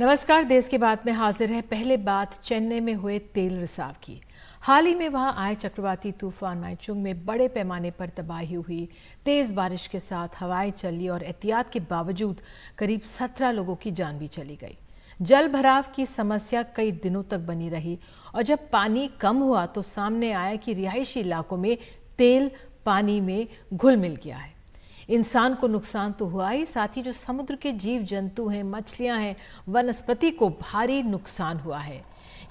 नमस्कार देश के बाद में हाजिर है पहले बात चेन्नई में हुए तेल रिसाव की हाल ही में वहां आए चक्रवाती तूफान माइचुंग में बड़े पैमाने पर तबाही हुई तेज बारिश के साथ हवाएं चली और एहतियात के बावजूद करीब सत्रह लोगों की जान भी चली गई जल भराव की समस्या कई दिनों तक बनी रही और जब पानी कम हुआ तो सामने आया कि रिहायशी इलाकों में तेल पानी में घुल मिल गया है इंसान को नुकसान तो हुआ ही साथ ही जो समुद्र के जीव जंतु हैं मछलियां हैं वनस्पति को भारी नुकसान हुआ है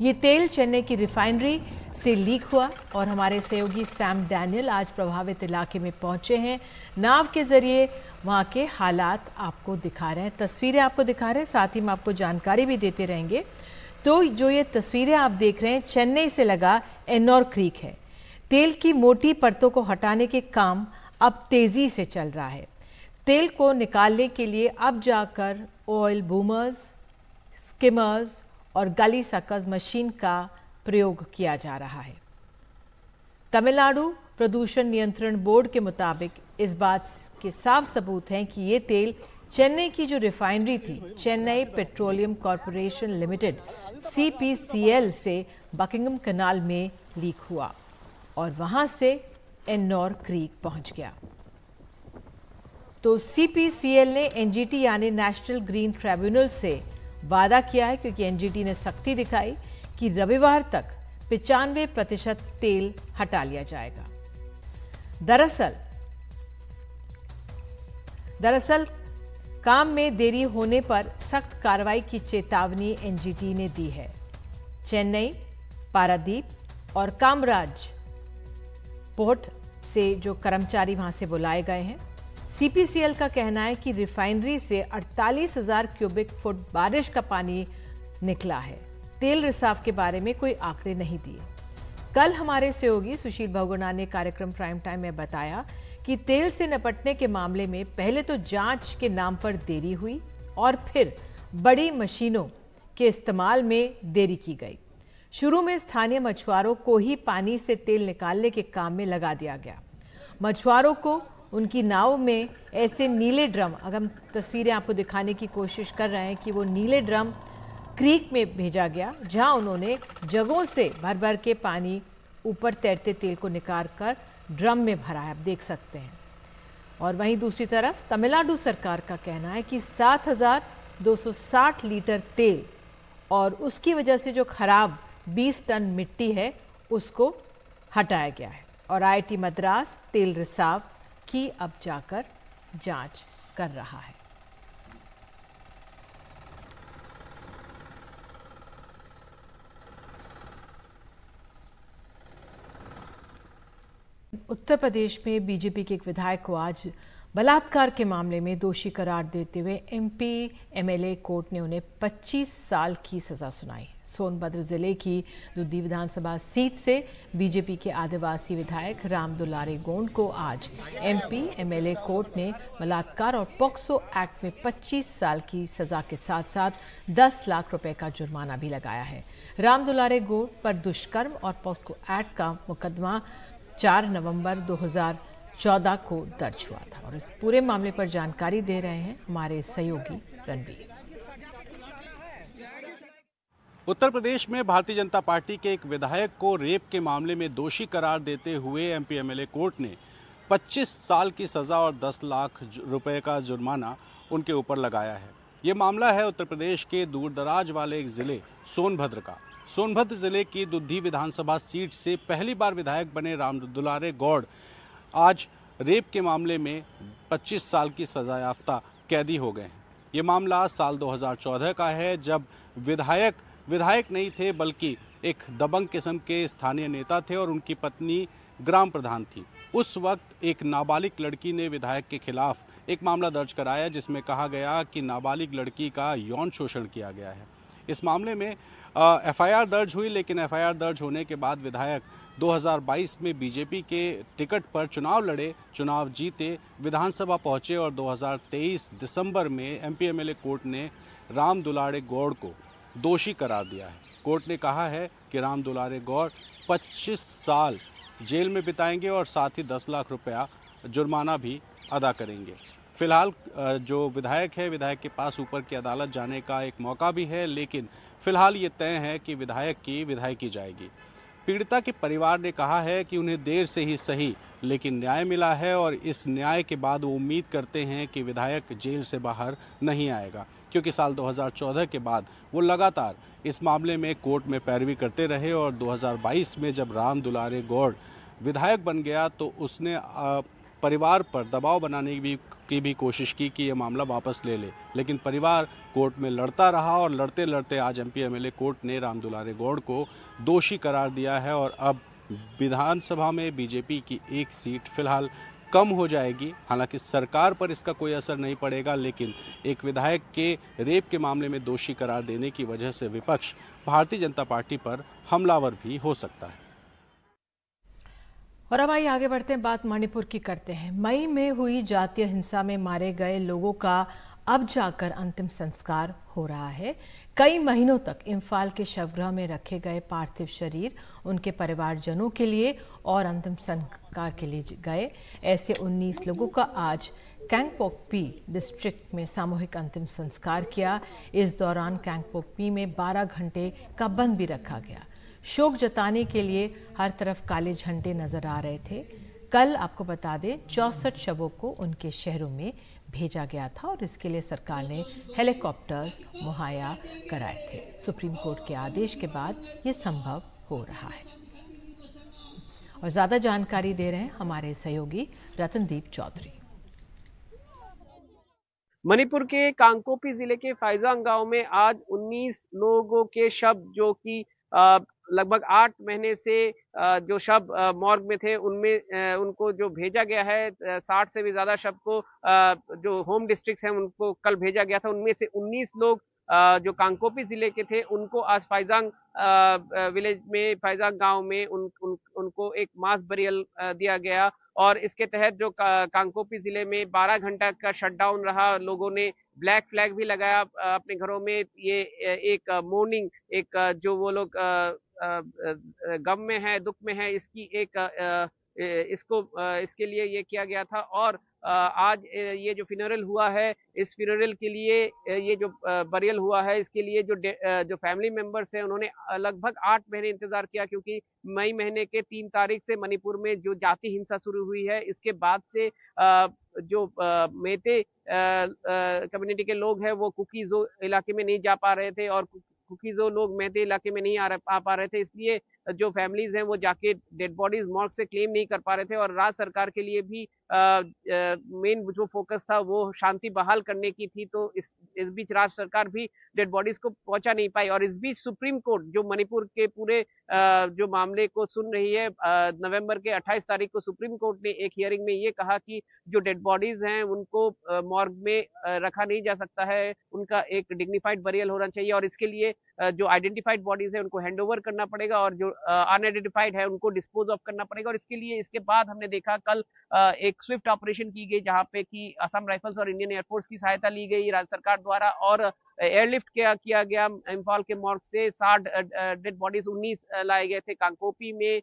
ये तेल चेन्नई की रिफाइनरी से लीक हुआ और हमारे सहयोगी सैम डैनियल आज प्रभावित इलाके में पहुंचे हैं नाव के जरिए वहाँ के हालात आपको दिखा रहे हैं तस्वीरें आपको दिखा रहे हैं साथ ही हम आपको जानकारी भी देते रहेंगे तो जो ये तस्वीरें आप देख रहे हैं चेन्नई से लगा एनोर क्रीक है तेल की मोटी परतों को हटाने के काम अब तेज़ी से चल रहा है तेल को निकालने के लिए अब जाकर ऑयल बूमर्स स्किमर्स और गली सकज मशीन का प्रयोग किया जा रहा है तमिलनाडु प्रदूषण नियंत्रण बोर्ड के मुताबिक इस बात के साफ सबूत हैं कि ये तेल चेन्नई की जो रिफाइनरी थी Chennai petroleum corporation limited CPCL से बकिंगम कनाल में लीक हुआ और वहाँ से एन्नौर क्रीक पहुंच गया तो सीपीसीएल ने एनजीटी यानी नेशनल ग्रीन ट्रिब्यूनल से वादा किया है क्योंकि एनजीटी ने सख्ती दिखाई कि रविवार तक पिचानवे प्रतिशत तेल हटा लिया जाएगा दरअसल दरअसल काम में देरी होने पर सख्त कार्रवाई की चेतावनी एनजीटी ने दी है चेन्नई पारादीप और कामराज पोर्ट से जो कर्मचारी वहां से बुलाए गए हैं सीपीसीएल का कहना है कि रिफाइनरी से अड़तालीस हजार क्यूबिक फुट बारिश का पानी निकला है तेल रिसाव के बारे में कोई आंकड़े नहीं दिए कल हमारे सहयोगी सुशील भगोना ने कार्यक्रम प्राइम टाइम में बताया कि तेल से निपटने के मामले में पहले तो जांच के नाम पर देरी हुई और फिर बड़ी मशीनों के इस्तेमाल में देरी की गई शुरू में स्थानीय मछुआरों को ही पानी से तेल निकालने के काम में लगा दिया गया मछुआरों को उनकी नाव में ऐसे नीले ड्रम अगर हम तस्वीरें आपको दिखाने की कोशिश कर रहे हैं कि वो नीले ड्रम क्रीक में भेजा गया जहां उन्होंने जगहों से भर भर के पानी ऊपर तैरते तेल को निकाल कर ड्रम में भरा है आप देख सकते हैं और वहीं दूसरी तरफ तमिलनाडु सरकार का कहना है कि 7,260 लीटर तेल और उसकी वजह से जो खराब 20 टन मिट्टी है उसको हटाया गया है और आईटी मद्रास तेल रिसाव की अब जाकर जांच कर रहा है उत्तर प्रदेश में बीजेपी के एक विधायक को आज बलात्कार के मामले में दोषी करार देते हुए एमपी एमएलए कोर्ट ने उन्हें 25 साल की सजा सुनाई सोनभद्र जिले की दुद्दी विधानसभा सीट से बीजेपी के आदिवासी विधायक राम दुलारे गोंड को आज एमपी एमएलए कोर्ट ने बलात्कार और पॉक्सो एक्ट में 25 साल की सजा के साथ साथ 10 लाख रुपए का जुर्माना भी लगाया है राम दुलारे गोंड पर दुष्कर्म और पॉक्सो एक्ट का मुकदमा 4 नवंबर 2014 को दर्ज हुआ था और इस पूरे मामले पर जानकारी दे रहे हैं हमारे सहयोगी रणबीर उत्तर प्रदेश में भारतीय जनता पार्टी के एक विधायक को रेप के मामले में दोषी करार देते हुए एम पी कोर्ट ने 25 साल की सज़ा और 10 लाख रुपए का जुर्माना उनके ऊपर लगाया है ये मामला है उत्तर प्रदेश के दूरदराज वाले एक ज़िले सोनभद्र का सोनभद्र ज़िले की दुद्धी विधानसभा सीट से पहली बार विधायक बने राम दुलारे गौड़ आज रेप के मामले में 25 साल की सजा याफ्ता कैदी हो गए हैं ये मामला साल 2014 का है जब विधायक विधायक नहीं थे बल्कि एक दबंग किस्म के स्थानीय नेता थे और उनकी पत्नी ग्राम प्रधान थी उस वक्त एक नाबालिग लड़की ने विधायक के खिलाफ एक मामला दर्ज कराया जिसमें कहा गया कि नाबालिग लड़की का यौन शोषण किया गया है इस मामले में एफआईआर दर्ज हुई लेकिन एफआईआर दर्ज होने के बाद विधायक 2022 में बीजेपी के टिकट पर चुनाव लड़े चुनाव जीते विधानसभा पहुंचे और 2023 दिसंबर में एमपीएमएलए कोर्ट ने राम दुलाड़े गौड़ को दोषी करार दिया है कोर्ट ने कहा है कि राम दुलारे गौर 25 साल जेल में बिताएंगे और साथ ही 10 लाख रुपया जुर्माना भी अदा करेंगे फिलहाल जो विधायक है विधायक के पास ऊपर की अदालत जाने का एक मौका भी है लेकिन फिलहाल ये तय है कि विधायक की की जाएगी पीड़िता के परिवार ने कहा है कि उन्हें देर से ही सही लेकिन न्याय मिला है और इस न्याय के बाद वो उम्मीद करते हैं कि विधायक जेल से बाहर नहीं आएगा क्योंकि साल 2014 के बाद वो लगातार इस मामले में कोर्ट में पैरवी करते रहे और 2022 में जब राम दुलारे गौड़ विधायक बन गया तो उसने परिवार पर दबाव बनाने भी की भी कोशिश की कि ये मामला वापस ले ले लेकिन परिवार कोर्ट में लड़ता रहा और लड़ते लड़ते आज एम पी कोर्ट ने राम दुलारे गौड़ को दोषी करार दिया है और अब विधानसभा में बीजेपी की एक सीट फिलहाल कम हो जाएगी हालांकि सरकार पर इसका कोई असर नहीं पड़ेगा लेकिन एक विधायक के रेप के मामले में दोषी करार देने की वजह से विपक्ष भारतीय जनता पार्टी पर हमलावर भी हो सकता है और अब आइए आगे बढ़ते हैं बात मणिपुर की करते हैं मई में हुई जातीय हिंसा में मारे गए लोगों का अब जाकर अंतिम संस्कार हो रहा है कई महीनों तक इम्फाल के शवगृह में रखे गए पार्थिव शरीर उनके परिवारजनों के लिए और अंतिम संस्कार के लिए गए ऐसे 19 लोगों का आज कैंगपोकपी डिस्ट्रिक्ट में सामूहिक अंतिम संस्कार किया इस दौरान कैंगपोकपी में 12 घंटे का बंद भी रखा गया शोक जताने के लिए हर तरफ काले झंडे नजर आ रहे थे कल आपको बता दें चौसठ शवों को उनके शहरों में भेजा गया था और इसके लिए सरकार ने हेलीकॉप्टर्स मुहैया कराए थे सुप्रीम कोर्ट के आदेश के बाद ये संभव हो रहा है और ज़्यादा जानकारी दे रहे हैं हमारे सहयोगी रतनदीप चौधरी मणिपुर के कांकोपी जिले के फाइजांग गांव में आज 19 लोगों के शव जो कि लगभग आठ महीने से जो शब मॉर्ग में थे उनमें उनको जो भेजा गया है साठ से भी ज़्यादा शब को जो होम डिस्ट्रिक्ट हैं उनको कल भेजा गया था उनमें से उन्नीस लोग जो कांकोपी जिले के थे उनको आज फाइजांग विलेज में फाइजांग गांव में उन, उन उनको एक मास बरियल दिया गया और इसके तहत जो कांकोपी जिले में 12 घंटा का शटडाउन रहा लोगों ने ब्लैक फ्लैग भी लगाया अपने घरों में ये एक मॉर्निंग एक जो वो लोग गम में है दुख में है इसकी एक इसको इसके लिए ये किया गया था और आज ये जो फिनरल हुआ है इस फिनरल के लिए ये जो बरियल हुआ है इसके लिए जो जो फैमिली मेम्बर्स हैं उन्होंने लगभग आठ महीने इंतजार किया क्योंकि मई महीने के तीन तारीख से मणिपुर में जो जाति हिंसा शुरू हुई है इसके बाद से जो मेते कम्युनिटी के लोग हैं वो कुकीजो इलाके में नहीं जा पा रहे थे और कुकीजो लोग मेते इलाके में नहीं आ पा रहे थे इसलिए जो फैमिलीज हैं वो जाके डेड बॉडीज मॉर्ग से क्लेम नहीं कर पा रहे थे और राज्य सरकार के लिए भी मेन जो फोकस था वो शांति बहाल करने की थी तो इस इस बीच राज्य सरकार भी डेड बॉडीज को पहुंचा नहीं पाई और इस बीच सुप्रीम कोर्ट जो मणिपुर के पूरे आ, जो मामले को सुन रही है नवंबर के 28 तारीख को सुप्रीम कोर्ट ने एक हियरिंग में ये कहा कि जो डेड बॉडीज हैं उनको मॉर्ग में रखा नहीं जा सकता है उनका एक डिग्निफाइड बरियल होना चाहिए और इसके लिए जो आइडेंटिफाइड बॉडीज है उनको हैंड करना पड़ेगा और जो अनआइडेंटिफाइड है उनको डिस्पोज ऑफ करना पड़ेगा और इसके लिए इसके बाद हमने देखा कल एक स्विफ्ट ऑपरेशन की गई जहाँ पे कि असम राइफल्स और इंडियन एयरफोर्स की सहायता ली गई राज्य सरकार द्वारा और एयरलिफ्ट किया किया गया इम्फाल के मॉर्ग से साठ डेड बॉडीज उन्नीस लाए गए थे कांकोपी में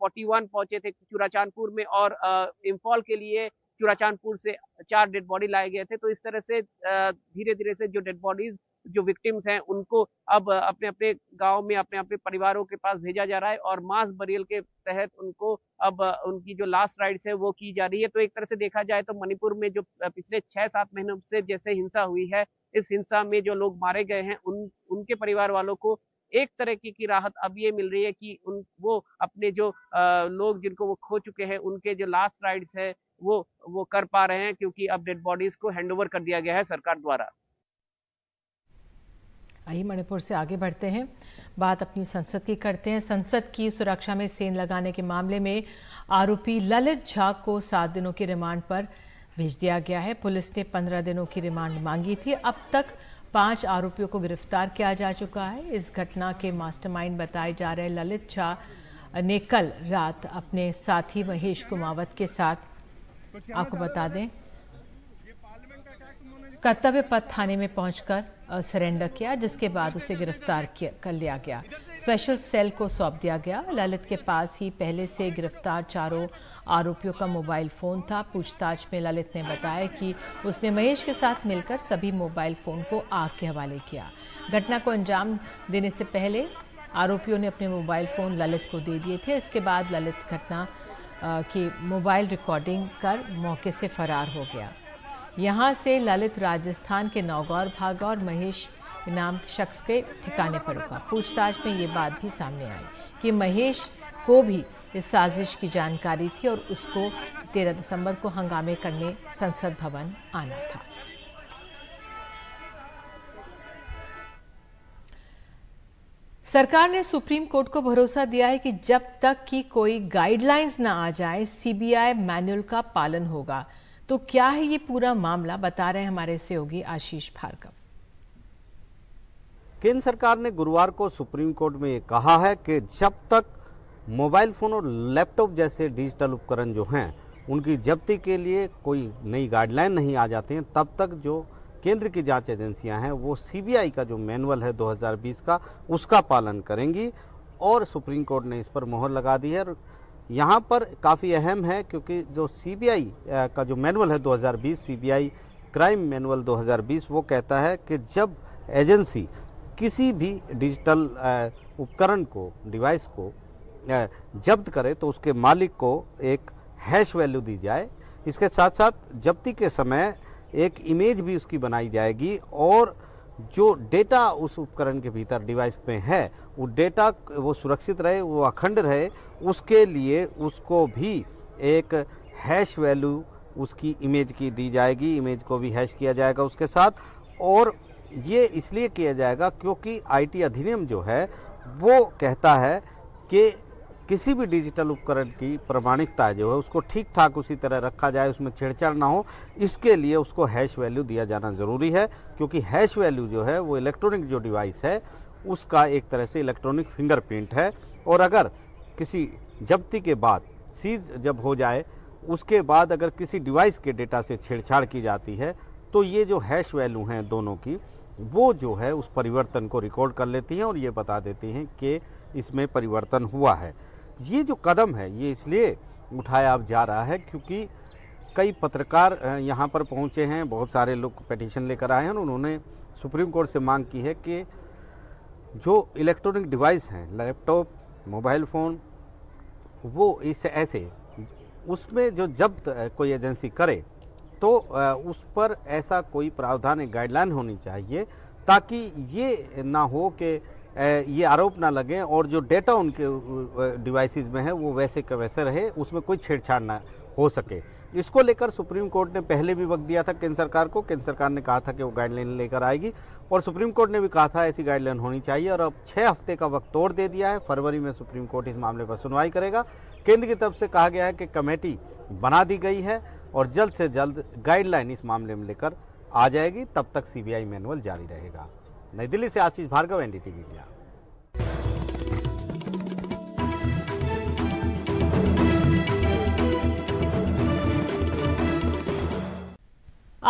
फोर्टी वन पहुंचे थे चुराचांदपुर में और इम्फॉल के लिए चुराचांदपुर से चार डेड बॉडी लाए गए थे तो इस तरह से धीरे धीरे से जो डेड बॉडीज जो विक्टिम्स हैं उनको अब अपने अपने गांव में अपने अपने परिवारों के पास भेजा जा रहा है और मास बरियल के तहत उनको अब उनकी जो लास्ट राइड्स है वो की जा रही है तो एक तरह से देखा जाए तो मणिपुर में जो पिछले छह सात महीनों से जैसे हिंसा हुई है इस हिंसा में जो लोग मारे गए हैं उन उनके परिवार वालों को एक तरह की राहत अब ये मिल रही है कि उन वो अपने जो आ, लोग जिनको वो खो चुके हैं उनके जो लास्ट राइड्स है वो वो कर पा रहे हैं क्योंकि अब डेड बॉडीज को हैंडओवर कर दिया गया है सरकार द्वारा आइए मणिपुर से आगे बढ़ते हैं बात अपनी संसद की करते हैं संसद की सुरक्षा में सेन लगाने के मामले में आरोपी ललित झा को सात दिनों की रिमांड पर भेज दिया गया है पुलिस ने पंद्रह दिनों की रिमांड मांगी थी अब तक पांच आरोपियों को गिरफ्तार किया जा चुका है इस घटना के मास्टरमाइंड बताए जा रहे ललित झा ने कल रात अपने साथी महेश कुमावत के साथ आपको बता दें कर्तव्य पथ थाने में पहुंचकर सरेंडर किया जिसके बाद उसे गिरफ्तार कर लिया गया स्पेशल सेल को सौंप दिया गया ललित के पास ही पहले से गिरफ्तार चारों आरोपियों का मोबाइल फ़ोन था पूछताछ में ललित ने बताया कि उसने महेश के साथ मिलकर सभी मोबाइल फ़ोन को आग के हवाले किया घटना को अंजाम देने से पहले आरोपियों ने अपने मोबाइल फ़ोन ललित को दे दिए थे इसके बाद ललित घटना की मोबाइल रिकॉर्डिंग कर मौके से फरार हो गया यहाँ से ललित राजस्थान के नौगौर भागा और महेश नाम शख्स के ठिकाने पर रुका पूछताछ में ये बात भी सामने आई कि महेश को भी इस साजिश की जानकारी थी और उसको 13 दिसंबर को हंगामे करने संसद भवन आना था सरकार ने सुप्रीम कोर्ट को भरोसा दिया है कि जब तक कि कोई गाइडलाइंस ना आ जाए सीबीआई मैनुअल का पालन होगा तो क्या है ये पूरा मामला बता रहे हैं हमारे सहयोगी आशीष भार्गव केंद्र सरकार ने गुरुवार को सुप्रीम कोर्ट में ये कहा है कि जब तक मोबाइल फ़ोन और लैपटॉप जैसे डिजिटल उपकरण जो हैं उनकी जब्ती के लिए कोई नई गाइडलाइन नहीं आ जाते हैं तब तक जो केंद्र की जांच एजेंसियां हैं वो सीबीआई का जो मैनुअल है 2020 का उसका पालन करेंगी और सुप्रीम कोर्ट ने इस पर मोहर लगा दी है यहाँ पर काफ़ी अहम है क्योंकि जो सीबीआई का जो मैनुअल है 2020 सीबीआई क्राइम मैनुअल 2020 वो कहता है कि जब एजेंसी किसी भी डिजिटल उपकरण को डिवाइस को जब्त करे तो उसके मालिक को एक हैश वैल्यू दी जाए इसके साथ साथ जब्ती के समय एक इमेज भी उसकी बनाई जाएगी और जो डेटा उस उपकरण के भीतर डिवाइस में है वो डेटा वो सुरक्षित रहे वो अखंड रहे उसके लिए उसको भी एक हैश वैल्यू उसकी इमेज की दी जाएगी इमेज को भी हैश किया जाएगा उसके साथ और ये इसलिए किया जाएगा क्योंकि आईटी अधिनियम जो है वो कहता है कि किसी भी डिजिटल उपकरण की प्रमाणिकता जो है उसको ठीक ठाक उसी तरह रखा जाए उसमें छेड़छाड़ ना हो इसके लिए उसको हैश वैल्यू दिया जाना ज़रूरी है क्योंकि हैश वैल्यू जो है वो इलेक्ट्रॉनिक जो डिवाइस है उसका एक तरह से इलेक्ट्रॉनिक फिंगरप्रिंट है और अगर किसी जब्ती के बाद सीज जब हो जाए उसके बाद अगर किसी डिवाइस के डेटा से छेड़छाड़ की जाती है तो ये जो हैश वैल्यू हैं दोनों की वो जो है उस परिवर्तन को रिकॉर्ड कर लेती हैं और ये बता देती हैं कि इसमें परिवर्तन हुआ है ये जो कदम है ये इसलिए उठाया अब जा रहा है क्योंकि कई पत्रकार यहाँ पर पहुँचे हैं बहुत सारे लोग पटिशन लेकर आए हैं उन्होंने सुप्रीम कोर्ट से मांग की है कि जो इलेक्ट्रॉनिक डिवाइस हैं लैपटॉप मोबाइल फ़ोन वो इस ऐसे उसमें जो जब्त कोई एजेंसी करे तो उस पर ऐसा कोई प्रावधान गाइडलाइन होनी चाहिए ताकि ये ना हो कि ये आरोप ना लगे और जो डेटा उनके डिवाइसेस में है वो वैसे का वैसे रहे उसमें कोई छेड़छाड़ ना हो सके इसको लेकर सुप्रीम कोर्ट ने पहले भी वक्त दिया था केंद्र सरकार को केंद्र सरकार ने कहा था कि वो गाइडलाइन लेकर आएगी और सुप्रीम कोर्ट ने भी कहा था ऐसी गाइडलाइन होनी चाहिए और अब छः हफ्ते का वक्त तोड़ दे दिया है फरवरी में सुप्रीम कोर्ट इस मामले पर सुनवाई करेगा केंद्र की तरफ से कहा गया है कि कमेटी बना दी गई है और जल्द से जल्द गाइडलाइन इस मामले में लेकर आ जाएगी तब तक सीबीआई मैनुअल जारी रहेगा नई दिल्ली से आशीष भार्गव एनडीटीवी इंडिया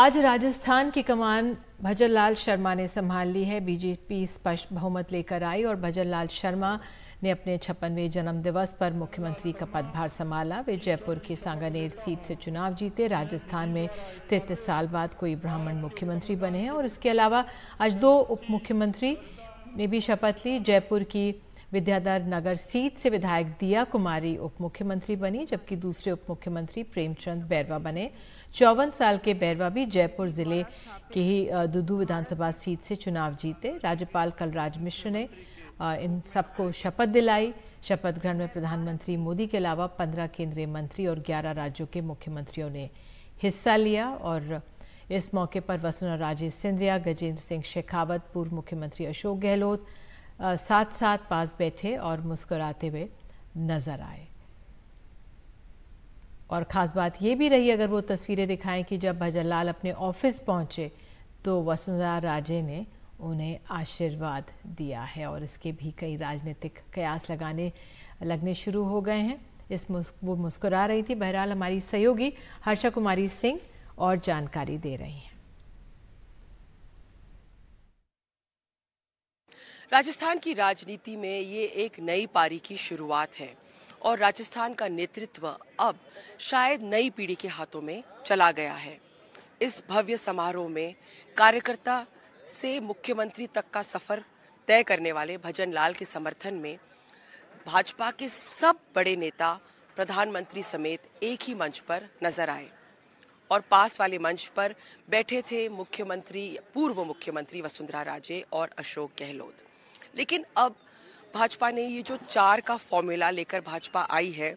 आज राजस्थान की कमान भजन लाल शर्मा ने संभाल ली है बीजेपी स्पष्ट बहुमत लेकर आई और भजन लाल शर्मा ने अपने छप्पनवें जन्मदिवस पर मुख्यमंत्री का पदभार संभाला वे जयपुर की सांगानेर सीट से चुनाव जीते राजस्थान में तैतीस साल बाद कोई ब्राह्मण मुख्यमंत्री बने हैं और इसके अलावा आज दो उप मुख्यमंत्री ने भी शपथ ली जयपुर की विद्याधर नगर सीट से विधायक दिया कुमारी उप मुख्यमंत्री बनी जबकि दूसरे उप मुख्यमंत्री प्रेमचंद बैरवा बने चौवन साल के बैरवा भी जयपुर जिले की ही दुदू विधानसभा सीट से चुनाव जीते राज्यपाल कलराज मिश्र ने इन सबको शपथ दिलाई शपथ ग्रहण में प्रधानमंत्री मोदी के अलावा पंद्रह केंद्रीय मंत्री और ग्यारह राज्यों के मुख्यमंत्रियों ने हिस्सा लिया और इस मौके पर वसुंधरा राजे सिंधिया गजेंद्र सिंह शेखावत पूर्व मुख्यमंत्री अशोक गहलोत साथ साथ पास बैठे और मुस्कुराते हुए नजर आए और ख़ास बात ये भी रही अगर वो तस्वीरें दिखाएं कि जब भजन लाल अपने ऑफिस पहुंचे तो वसुंधरा राजे ने उन्हें आशीर्वाद दिया है और इसके भी कई राजनीतिक कयास लगाने लगने शुरू हो गए हैं इस मुस्क, वो मुस्कुरा रही थी बहरहाल हमारी सहयोगी हर्षा कुमारी सिंह और जानकारी दे रही हैं राजस्थान की राजनीति में ये एक नई पारी की शुरुआत है और राजस्थान का नेतृत्व अब शायद नई पीढ़ी के हाथों में चला गया है इस भव्य समारोह में कार्यकर्ता से मुख्यमंत्री तक का सफर तय करने वाले भजन लाल के समर्थन में भाजपा के सब बड़े नेता प्रधानमंत्री समेत एक ही मंच पर नजर आए और पास वाले मंच पर बैठे थे मुख्यमंत्री पूर्व मुख्यमंत्री वसुंधरा राजे और अशोक गहलोत लेकिन अब भाजपा ने ये जो चार का फॉर्मूला लेकर भाजपा आई है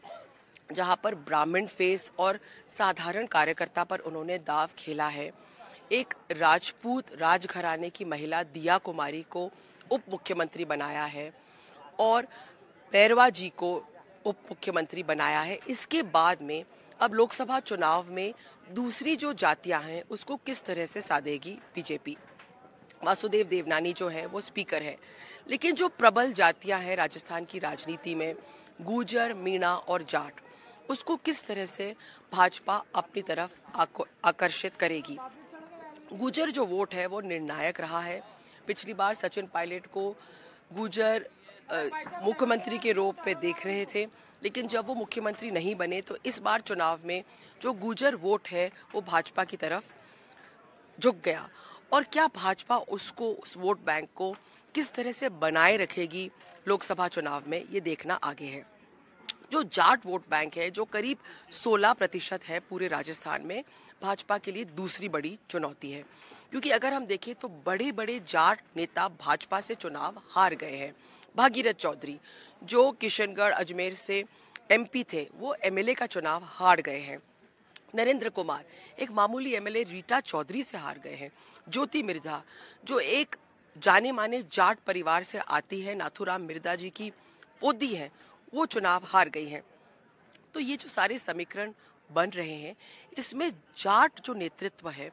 जहां पर ब्राह्मण फेस और साधारण कार्यकर्ता पर उन्होंने दाव खेला है एक राजपूत राजघराने की महिला दिया कुमारी को उप मुख्यमंत्री बनाया है और बैरवा जी को उप मुख्यमंत्री बनाया है इसके बाद में अब लोकसभा चुनाव में दूसरी जो जातियां हैं उसको किस तरह से साधेगी बीजेपी वासुदेव देवनानी जो है वो स्पीकर है लेकिन जो प्रबल जातियां हैं राजस्थान की राजनीति में गुजर मीणा और जाट उसको किस तरह से भाजपा अपनी तरफ आकर्षित करेगी गुजर जो वोट है वो निर्णायक रहा है पिछली बार सचिन पायलट को गुजर मुख्यमंत्री के रूप में देख रहे थे लेकिन जब वो मुख्यमंत्री नहीं बने तो इस बार चुनाव में जो गुजर वोट है वो भाजपा की तरफ झुक गया और क्या भाजपा उसको उस वोट बैंक को किस तरह से बनाए रखेगी लोकसभा चुनाव में ये देखना आगे है जो जाट वोट बैंक है जो करीब 16 प्रतिशत है पूरे राजस्थान में भाजपा के लिए दूसरी बड़ी चुनौती है क्योंकि अगर हम देखें तो बड़े बड़े जाट नेता भाजपा से चुनाव हार गए हैं भागीरथ चौधरी जो किशनगढ़ अजमेर से एमपी थे वो एमएलए का चुनाव हार गए हैं नरेंद्र कुमार एक मामूली एमएलए रीटा चौधरी से हार गए हैं ज्योति मिर्धा जो एक जाने माने जाट परिवार से आती है नाथुराम मिर्धा जी की पोदी है वो चुनाव हार गई हैं तो ये जो सारे समीकरण बन रहे हैं इसमें जाट जो नेतृत्व है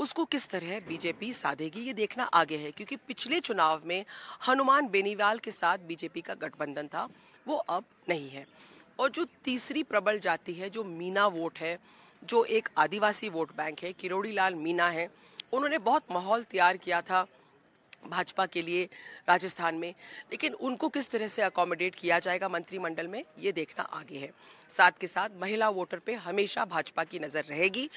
उसको किस तरह बीजेपी साधेगी ये देखना आगे है क्योंकि पिछले चुनाव में हनुमान बेनीवाल के साथ बीजेपी का गठबंधन था वो अब नहीं है और जो तीसरी प्रबल जाति है जो मीना वोट है जो एक आदिवासी वोट बैंक है किरोड़ी लाल मीना है उन्होंने बहुत माहौल तैयार किया था भाजपा के लिए राजस्थान में लेकिन उनको किस तरह से अकोमोडेट किया जाएगा मंत्रिमंडल में ये देखना आगे है साथ के साथ महिला वोटर पे हमेशा भाजपा की नज़र रहेगी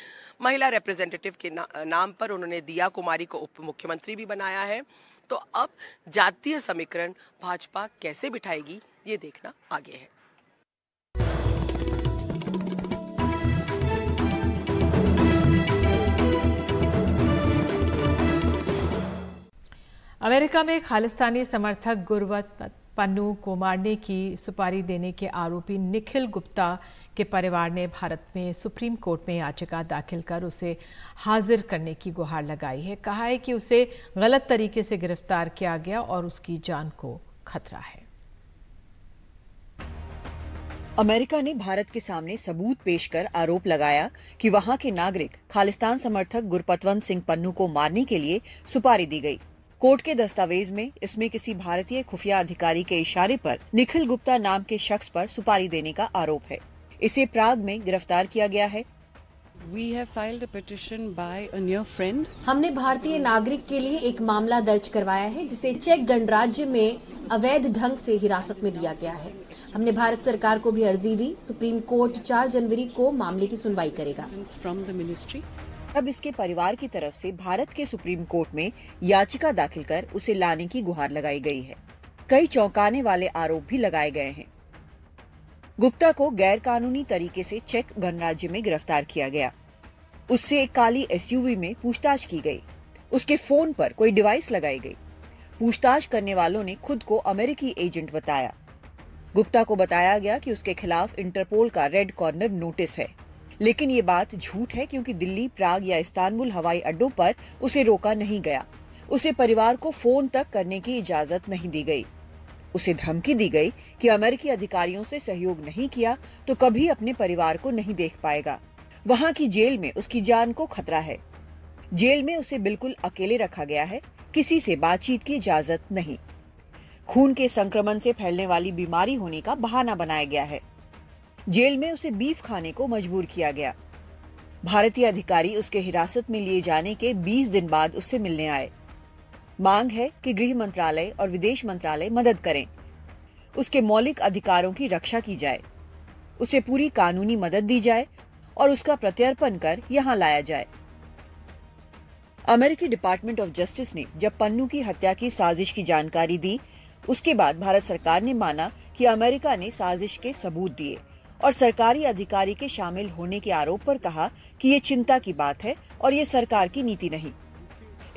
महिला रिप्रेजेंटेटिव के ना, नाम पर उन्होंने दिया कुमारी को उप मुख्यमंत्री भी बनाया है तो अब जातीय समीकरण भाजपा कैसे बिठाएगी ये देखना आगे है अमेरिका में खालिस्तानी समर्थक गुरवत पन्नू को मारने की सुपारी देने के आरोपी निखिल गुप्ता के परिवार ने भारत में सुप्रीम कोर्ट में याचिका दाखिल कर उसे हाजिर करने की गुहार लगाई है कहा है कि उसे गलत तरीके से गिरफ्तार किया गया और उसकी जान को खतरा है अमेरिका ने भारत के सामने सबूत पेश कर आरोप लगाया कि वहां के नागरिक खालिस्तान समर्थक गुरपतवंत सिंह पन्नू को मारने के लिए सुपारी दी गई कोर्ट के दस्तावेज में इसमें किसी भारतीय खुफिया अधिकारी के इशारे पर निखिल गुप्ता नाम के शख्स पर सुपारी देने का आरोप है इसे प्राग में गिरफ्तार किया गया है We have filed a petition by a near friend. हमने भारतीय नागरिक के लिए एक मामला दर्ज करवाया है जिसे चेक गणराज्य में अवैध ढंग से हिरासत में लिया गया है हमने भारत सरकार को भी अर्जी दी सुप्रीम कोर्ट 4 जनवरी को मामले की सुनवाई करेगा अब इसके परिवार की तरफ से भारत के सुप्रीम कोर्ट में याचिका दाखिल कर उसे लाने की गुहार लगाई गई है कई चौंकाने वाले आरोप भी लगाए गए हैं गुप्ता को गैर कानूनी तरीके से चेक गणराज्य में गिरफ्तार किया गया उससे एक काली एसयूवी में पूछताछ की गई उसके फोन पर कोई डिवाइस लगाई गई पूछताछ करने वालों ने खुद को अमेरिकी एजेंट बताया गुप्ता को बताया गया कि उसके खिलाफ इंटरपोल का रेड कॉर्नर नोटिस है लेकिन ये बात झूठ है क्योंकि दिल्ली प्राग या इस्तानबुल हवाई अड्डों पर उसे रोका नहीं गया उसे परिवार को फोन तक करने की इजाजत नहीं दी गई उसे धमकी दी गई कि अमेरिकी अधिकारियों से सहयोग नहीं किया तो कभी अपने परिवार को नहीं देख पाएगा वहाँ की जेल में उसकी जान को खतरा है जेल में उसे बिल्कुल अकेले रखा गया है किसी से बातचीत की इजाजत नहीं खून के संक्रमण से फैलने वाली बीमारी होने का बहाना बनाया गया है जेल में उसे बीफ खाने को मजबूर किया गया भारतीय अधिकारी उसके हिरासत में लिए जाने के 20 दिन बाद उससे मिलने आए मांग है कि गृह मंत्रालय और विदेश मंत्रालय मदद करें उसके मौलिक अधिकारों की रक्षा की जाए उसे पूरी कानूनी मदद दी जाए और उसका प्रत्यर्पण कर यहाँ लाया जाए अमेरिकी डिपार्टमेंट ऑफ जस्टिस ने जब पन्नू की हत्या की साजिश की जानकारी दी उसके बाद भारत सरकार ने माना कि अमेरिका ने साजिश के सबूत दिए और सरकारी अधिकारी के शामिल होने के आरोप पर कहा कि ये चिंता की बात है और ये सरकार की नीति नहीं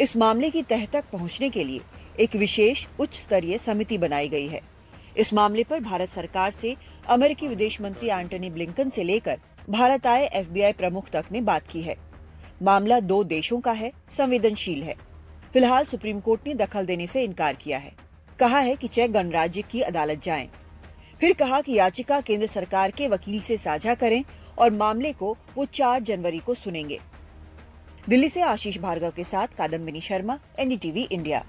इस मामले की तह तक पहुंचने के लिए एक विशेष उच्च स्तरीय समिति बनाई गई है इस मामले पर भारत सरकार से अमेरिकी विदेश मंत्री एंटनी ब्लिंकन से लेकर भारत आए एफबीआई प्रमुख तक ने बात की है मामला दो देशों का है संवेदनशील है फिलहाल सुप्रीम कोर्ट ने दखल देने से इनकार किया है कहा है कि चेक गणराज्य की अदालत जाएं। फिर कहा कि याचिका केंद्र सरकार के वकील से साझा करें और मामले को वो 4 जनवरी को सुनेंगे दिल्ली से आशीष भार्गव के साथ Kadambini Sharma NDTV India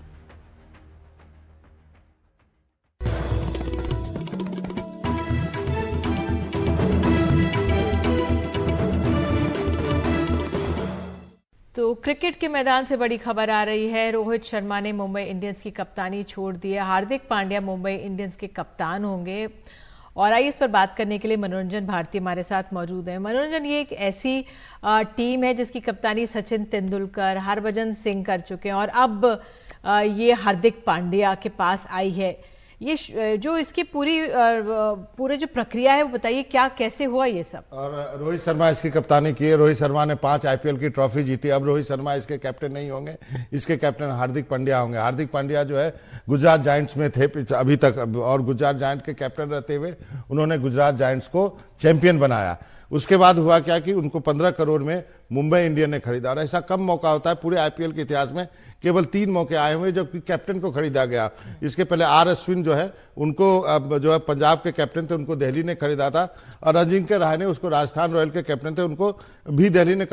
cricket के मैदान से बड़ी खबर आ रही है रोहित शर्मा ने मुंबई इंडियंस की कप्तानी छोड़ दी है हार्दिक पांड्या मुंबई इंडियंस के कप्तान होंगे और आइए इस पर बात करने के लिए मनोरंजन भारती हमारे साथ मौजूद हैं मनोरंजन ये एक ऐसी टीम है जिसकी कप्तानी सचिन तेंदुलकर हरभजन सिंह कर चुके हैं और अब ये हार्दिक पांड्या के पास आई है ये जो इसकी पूरी पूरे जो प्रक्रिया है वो बताइए क्या कैसे हुआ ये सब और रोहित शर्मा इसकी कप्तानी की है रोहित शर्मा ने पांच आईपीएल की ट्रॉफी जीती अब रोहित शर्मा इसके कैप्टन नहीं होंगे इसके कैप्टन हार्दिक पांड्या होंगे हार्दिक पांड्या जो है गुजरात जाइंट्स में थे अभी तक और गुजरात जाइंट्स के कैप्टन रहते हुए उन्होंने गुजरात जाइंट्स को चैंपियन बनाया उसके बाद हुआ क्या कि उनको 15 करोड़ में मुंबई इंडियन ने खरीदा और ऐसा कम मौका होता है पूरे आईपीएल के इतिहास में केवल तीन मौके आए हुए जबकि कैप्टन को खरीदा गया इसके पहले आर अश्विन जो है उनको जो है पंजाब के कैप्टन थे उनको दिल्ली ने खरीदा था और अजिंक्य राय ने उसको राजस्थान रॉयल के कैप्टन थे उनको भी दिल्ली ने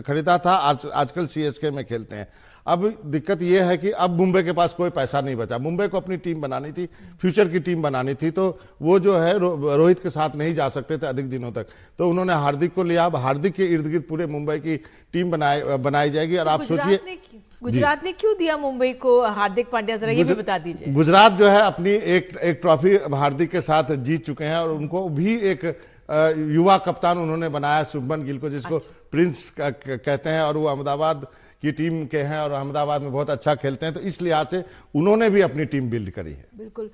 खरीदा था आज आजकल सी में खेलते हैं अब दिक्कत यह है कि अब मुंबई के पास कोई पैसा नहीं बचा मुंबई को अपनी टीम बनानी थी फ्यूचर की टीम बनानी थी तो वो जो है रो, रोहित के साथ नहीं जा सकते थे अधिक दिनों तक तो उन्होंने हार्दिक को लिया अब हार्दिक के इर्द गिर्द पूरे मुंबई की टीम बनाए बनाई जाएगी और आप सोचिए गुजरात ने क्यों दिया मुंबई को हार्दिक पांड्या जरा ये भी बता दीजिए गुजरात जो है अपनी एक एक ट्रॉफी हार्दिक के साथ जीत चुके हैं और उनको भी एक युवा कप्तान उन्होंने बनाया शुभमन गिल को जिसको अच्छा। प्रिंस कहते हैं और वो अहमदाबाद की टीम के हैं और अहमदाबाद में बहुत अच्छा खेलते हैं तो इस लिहाज से उन्होंने भी अपनी टीम बिल्ड करी है बिल्कुल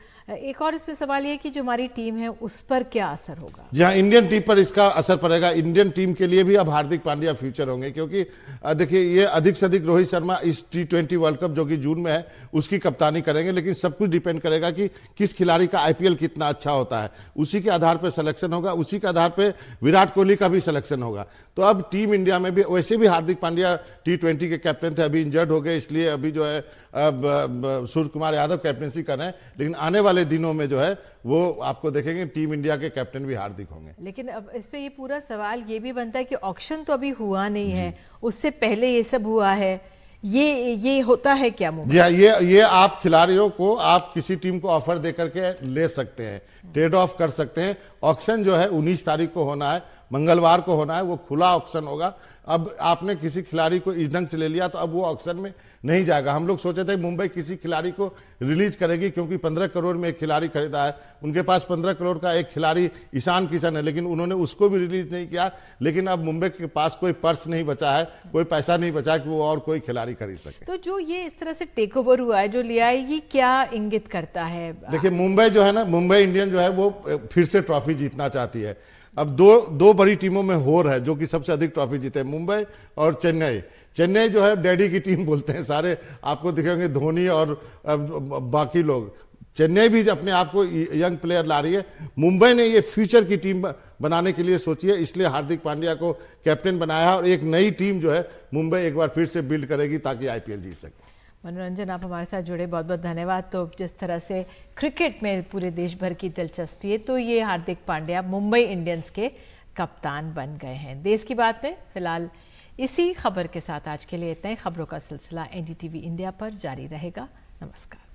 एक और इसमें सवाल ये कि जो हमारी टीम है उस पर क्या असर होगा जी हाँ इंडियन टीम पर इसका असर पड़ेगा इंडियन टीम के लिए भी अब हार्दिक पांड्या फ्यूचर होंगे क्योंकि देखिए ये अधिक से अधिक रोहित शर्मा इस टी ट्वेंटी वर्ल्ड कप जो कि जून में है उसकी कप्तानी करेंगे लेकिन सब कुछ डिपेंड करेगा कि किस खिलाड़ी का आईपीएल कितना अच्छा होता है उसी के आधार पर सलेक्शन होगा उसी के आधार पर विराट कोहली का भी सलेक्शन होगा तो अब टीम टीम इंडिया में भी वैसे भी हार्दिक पांड्या टी ट्वेंटी के कैप्टन थे अभी इंजर्ड हो गए इसलिए अभी जो है सूर्य कुमार यादव कैप्टनसी कर रहे हैं लेकिन आने वाले दिनों में जो है वो आपको देखेंगे टीम इंडिया के कैप्टन भी हार्दिक होंगे लेकिन अब इस पर ये पूरा सवाल ये भी बनता है कि ऑप्शन तो अभी हुआ नहीं है उससे पहले ये सब हुआ है ये ये होता है क्या जी हाँ ये ये आप खिलाड़ियों को आप किसी टीम को ऑफर दे करके ले सकते हैं ट्रेड ऑफ कर सकते हैं ऑक्शन जो है 19 तारीख को होना है मंगलवार को होना है वो खुला ऑक्शन होगा अब आपने किसी खिलाड़ी को इस ढंग से ले लिया तो अब वो ऑक्शन में नहीं जाएगा हम लोग सोचे थे मुंबई किसी खिलाड़ी को रिलीज करेगी क्योंकि पंद्रह करोड़ में एक खिलाड़ी खरीदा है उनके पास पंद्रह करोड़ का एक खिलाड़ी ईशान किशन है लेकिन उन्होंने उसको भी रिलीज नहीं किया लेकिन अब मुंबई के पास कोई पर्स नहीं बचा है कोई पैसा नहीं बचा कि वो और कोई खिलाड़ी खरीद सके तो जो ये इस तरह से टेक ओवर हुआ है जो लिया है ये क्या इंगित करता है देखिये मुंबई जो है ना मुंबई इंडियन जो है वो फिर से ट्रॉफी जीतना चाहती है अब दो दो बड़ी टीमों में हो रहा है जो कि सबसे अधिक ट्रॉफी जीते मुंबई और चेन्नई चेन्नई जो है डैडी की टीम बोलते हैं सारे आपको दिखेंगे धोनी और बाकी लोग चेन्नई भी अपने आप को यंग प्लेयर ला रही है मुंबई ने ये फ्यूचर की टीम बनाने के लिए सोची है इसलिए हार्दिक पांड्या को कैप्टन बनाया है और एक नई टीम जो है मुंबई एक बार फिर से बिल्ड करेगी ताकि आईपीएल जीत सके मनोरंजन आप हमारे साथ जुड़े बहुत बहुत धन्यवाद तो जिस तरह से क्रिकेट में पूरे देश भर की दिलचस्पी है तो ये हार्दिक पांड्या मुंबई इंडियंस के कप्तान बन गए हैं देश की बात में फिलहाल इसी खबर के साथ आज के लिए इतने खबरों का सिलसिला एनडीटीवी इंडिया पर जारी रहेगा नमस्कार